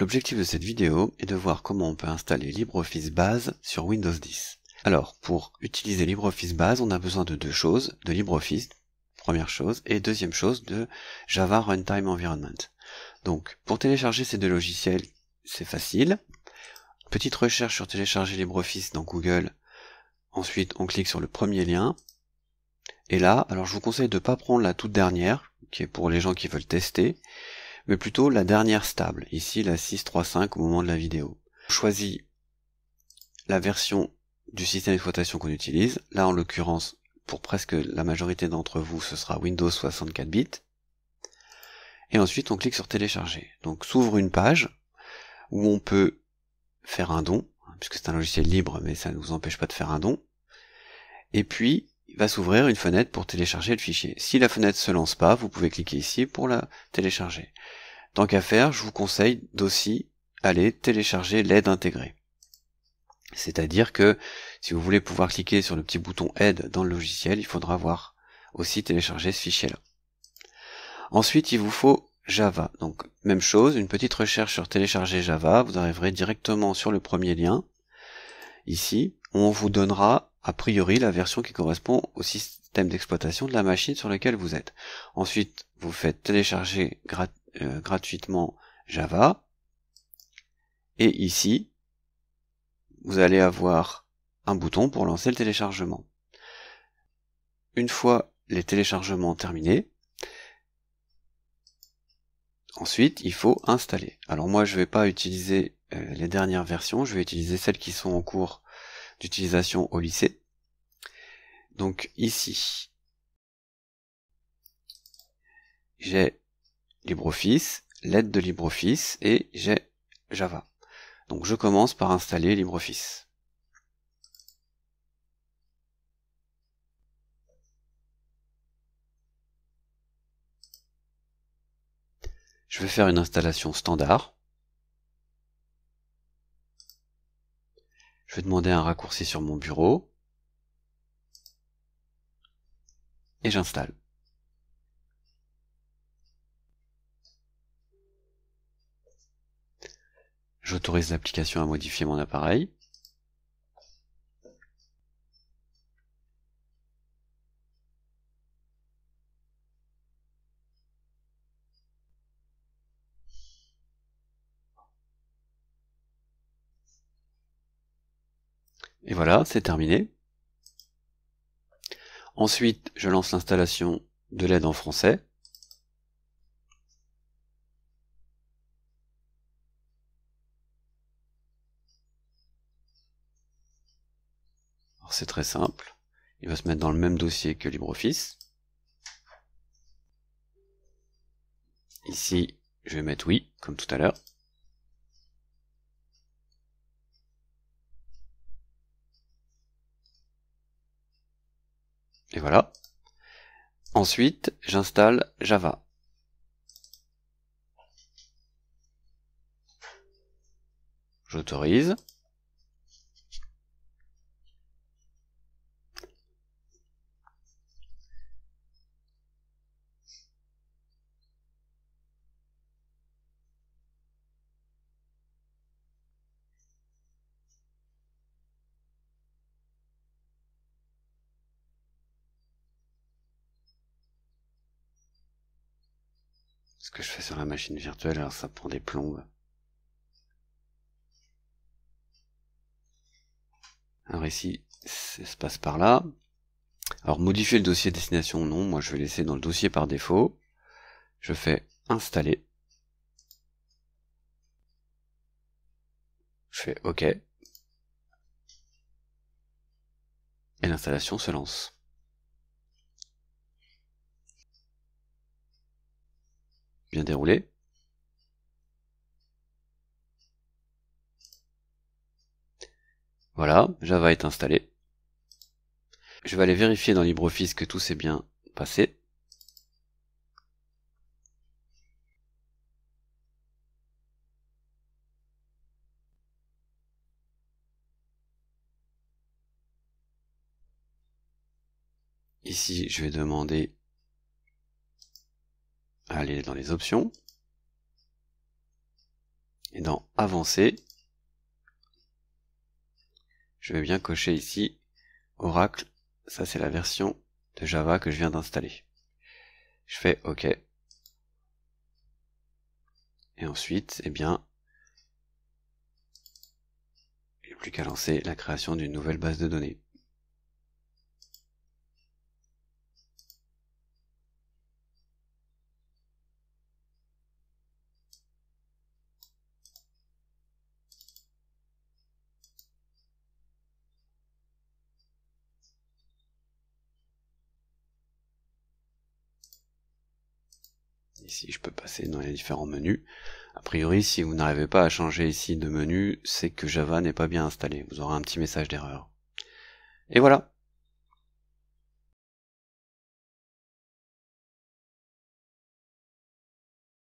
L'objectif de cette vidéo est de voir comment on peut installer LibreOffice Base sur Windows 10. Alors, pour utiliser LibreOffice Base, on a besoin de deux choses, de LibreOffice, première chose, et deuxième chose, de Java Runtime Environment. Donc, pour télécharger ces deux logiciels, c'est facile. Petite recherche sur télécharger LibreOffice dans Google. Ensuite, on clique sur le premier lien. Et là, alors je vous conseille de ne pas prendre la toute dernière, qui est pour les gens qui veulent tester, mais plutôt la dernière stable, ici la 6.3.5 au moment de la vidéo. On choisit la version du système d'exploitation qu'on utilise, là en l'occurrence pour presque la majorité d'entre vous ce sera Windows 64 bits, et ensuite on clique sur télécharger. Donc s'ouvre une page où on peut faire un don, puisque c'est un logiciel libre mais ça ne nous empêche pas de faire un don, et puis va s'ouvrir une fenêtre pour télécharger le fichier. Si la fenêtre ne se lance pas, vous pouvez cliquer ici pour la télécharger. Tant qu'à faire, je vous conseille d'aussi aller télécharger l'aide intégrée. C'est-à-dire que si vous voulez pouvoir cliquer sur le petit bouton aide dans le logiciel, il faudra avoir aussi télécharger ce fichier-là. Ensuite, il vous faut Java. Donc, même chose, une petite recherche sur télécharger Java. Vous arriverez directement sur le premier lien. Ici, on vous donnera a priori la version qui correspond au système d'exploitation de la machine sur laquelle vous êtes. Ensuite, vous faites télécharger euh, gratuitement Java. Et ici, vous allez avoir un bouton pour lancer le téléchargement. Une fois les téléchargements terminés, ensuite il faut installer. Alors moi je ne vais pas utiliser euh, les dernières versions, je vais utiliser celles qui sont en cours d'utilisation au lycée. Donc ici, j'ai LibreOffice, l'aide de LibreOffice et j'ai Java. Donc je commence par installer LibreOffice. Je vais faire une installation standard. demander un raccourci sur mon bureau. Et j'installe. J'autorise l'application à modifier mon appareil. Et voilà, c'est terminé. Ensuite, je lance l'installation de l'aide en français. c'est très simple. Il va se mettre dans le même dossier que LibreOffice. Ici, je vais mettre oui, comme tout à l'heure. Et voilà. Ensuite, j'installe Java. J'autorise. ce que je fais sur la machine virtuelle, alors ça prend des plombes. Alors ici, ça se passe par là. Alors modifier le dossier destination, non, moi je vais laisser dans le dossier par défaut. Je fais installer. Je fais OK. Et l'installation se lance. bien déroulé. Voilà, Java est installé. Je vais aller vérifier dans LibreOffice que tout s'est bien passé. Ici, je vais demander aller dans les options, et dans avancer, je vais bien cocher ici Oracle, ça c'est la version de Java que je viens d'installer. Je fais OK. Et ensuite, eh bien, il n'y a plus qu'à lancer la création d'une nouvelle base de données. Ici, je peux passer dans les différents menus. A priori, si vous n'arrivez pas à changer ici de menu, c'est que Java n'est pas bien installé. Vous aurez un petit message d'erreur. Et voilà,